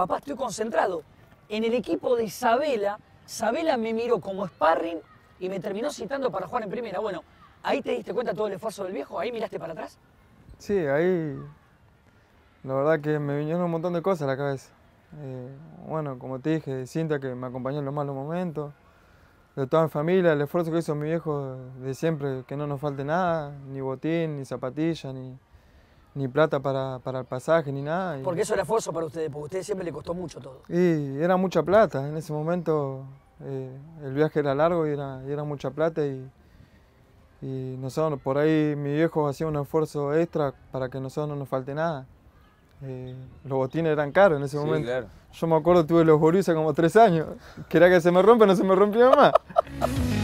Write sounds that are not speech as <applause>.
papá, estoy concentrado. En el equipo de Isabela, Isabela me miró como sparring y me terminó citando para jugar en primera. Bueno, ahí te diste cuenta todo el esfuerzo del viejo, ahí miraste para atrás. Sí, ahí la verdad que me vinieron un montón de cosas a la cabeza. Eh, bueno, como te dije, Cinta que me acompañó en los malos momentos, de toda mi familia, el esfuerzo que hizo mi viejo de siempre, que no nos falte nada, ni botín, ni zapatilla, ni, ni plata para, el pasaje ni nada. Porque eso era esfuerzo para ustedes, porque a ustedes siempre le costó mucho todo. Y era mucha plata, en ese momento eh, el viaje era largo y era, era mucha plata y, nosotros, por ahí mi viejo hacía un esfuerzo extra para que nosotros no nos falte nada. Eh, los botines eran caros en ese momento. Yo me acuerdo, tuve los boris como tres años. Quería que se me rompe no se me rompió más. <laughs>